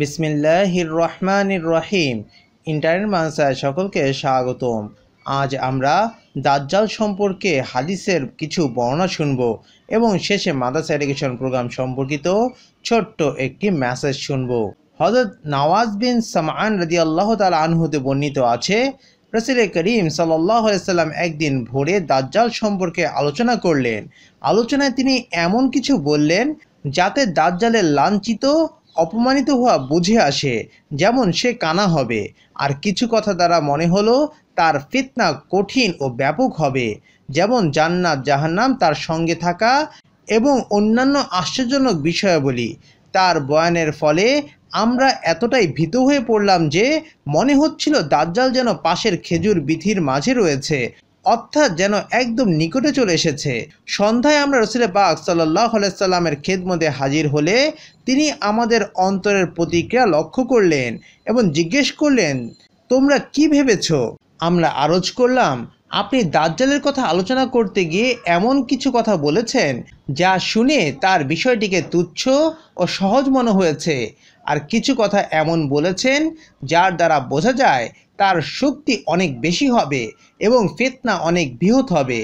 বিসমিল্লাহির রহমানির রহিম ইন্টারনেট মানসায় সকলকে স্বাগতম আজ আমরা দাজ্জাল সম্পর্কে হাদিসের কিছু বর্ণনা শুনব এবং শেষে মাদাস এডুকেশন প্রোগ্রাম সম্পর্কিত ছোট্ট একটি মেসেজ শুনব হজরত নওয়াজ বিন সামান রদি আল্লাহ তাল আনহুতে বর্ণিত আছে রসিলে করিম সাল্লাহ সাল্লাম একদিন ভোরে দাজ্জাল সম্পর্কে আলোচনা করলেন আলোচনায় তিনি এমন কিছু বললেন যাতে দাজ্জালের লাঞ্ছিত অপমানিত হওয়া বুঝে আসে যেমন সে কানা হবে আর কিছু কথা দ্বারা মনে হলো তার ফিতনা কঠিন ও ব্যাপক হবে যেমন জান্নাত জাহান্নাম তার সঙ্গে থাকা এবং অন্যান্য আশ্চর্যজনক বিষয়াবলী তার বয়ানের ফলে আমরা এতটাই ভীত হয়ে পড়লাম যে মনে হচ্ছিল দাজ্জাল যেন পাশের খেজুর বিধির মাঝে রয়েছে অর্থাৎ যেন একদম নিকটে চলে এসেছে সন্ধ্যায় আমরা রসুলে বাগ সাল্লাহ সাল্লামের খেদমতে হাজির হলে তিনি আমাদের অন্তরের প্রতিক্রিয়া লক্ষ্য করলেন এবং জিজ্ঞেস করলেন তোমরা কি ভেবেছ আমরা আরজ করলাম আপনি দাজ্জালের কথা আলোচনা করতে গিয়ে এমন কিছু কথা বলেছেন যা শুনে তার বিষয়টিকে তুচ্ছ ও সহজ মনে হয়েছে আর কিছু কথা এমন বলেছেন যার দ্বারা বোঝা যায় তার শক্তি অনেক বেশি হবে এবং ফেতনা অনেক বৃহৎ হবে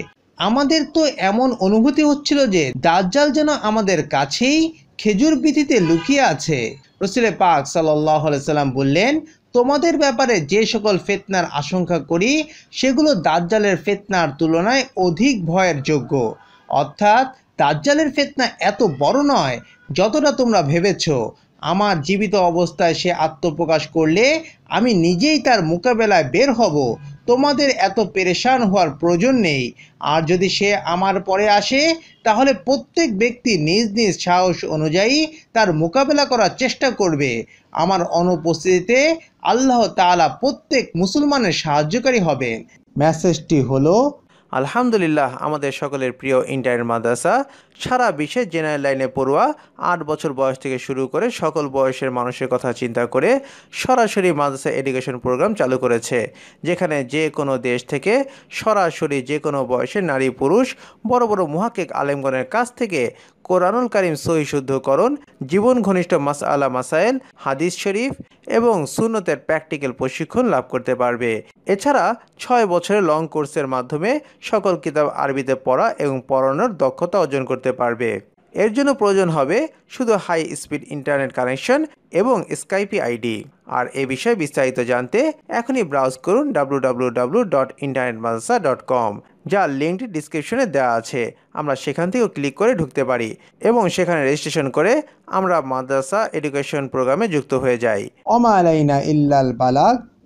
আমাদের তো এমন অনুভূতি হচ্ছিল যে দাজ্জাল যেন আমাদের কাছেই খেজুর বিধিতে লুকিয়ে আছে রসিলে পাক সাল্লাহ সাল্লাম বললেন তোমাদের ব্যাপারে যে সকল ফেতনার আশঙ্কা করি সেগুলো দাজ্জালের ফেতনার তুলনায় অধিক ভয়ের যোগ্য অর্থাৎ দাজ্জালের ফেতনা এত বড় নয় যতটা তোমরা ভেবেছ আমার জীবিত অবস্থায় সে আত্মপ্রকাশ করলে আমি নিজেই তার মোকাবেলায় বের হব তোমাদের এত পেরেশান হওয়ার প্রয়োজন নেই আর যদি সে আমার পরে আসে তাহলে প্রত্যেক ব্যক্তি নিজ নিজ সাহস অনুযায়ী তার মোকাবেলা করার চেষ্টা করবে আমার অনুপস্থিতিতে আল্লাহ তালা প্রত্যেক মুসলমানের সাহায্যকারী হবেন মেসেজটি হলো আলহামদুলিল্লাহ আমাদের সকলের প্রিয় ইন্টার মাদ্রাসা সারা বিশ্বে জেনারেল লাইনে পড়ুয়া আট বছর বয়স থেকে শুরু করে সকল বয়সের মানুষের কথা চিন্তা করে সরাসরি মাদ্রাসা এডুকেশন প্রোগ্রাম চালু করেছে যেখানে যে কোনো দেশ থেকে সরাসরি যে কোনো বয়সের নারী পুরুষ বড় বড় মহাকেক আলেমগণের কাছ থেকে কোরআনুল করিম সহি শুদ্ধকরণ জীবন ঘনিষ্ঠ মাস আলা মাসাইল হাদিস শরীফ এবং সুনতের প্র্যাকটিক্যাল প্রশিক্ষণ লাভ করতে পারবে এছাড়া ছয় বছরের লং কোর্সের মাধ্যমে সকল কিতাব আরবিতে পড়া এবং পড়ানোর দক্ষতা অর্জন করতে পারবে এর জন্য প্রয়োজন হবে শুধু হাই স্পিড ইন্টারনেট কানেকশন এবং স্কাইপি আইডি আর এ বিষয়ে বিস্তারিত জানতে এখনই ব্রাউজ করুন www.internetmadrasa.com যা লিঙ্কটি ডিসক্রিপশনে দেওয়া আছে আমরা সেখান থেকেও ক্লিক করে ঢুকতে পারি এবং সেখানে রেজিস্ট্রেশন করে আমরা মাদ্রাসা এডুকেশন প্রোগ্রামে যুক্ত হয়ে যাই অমা আলাইনা ইল্লাল বালাগ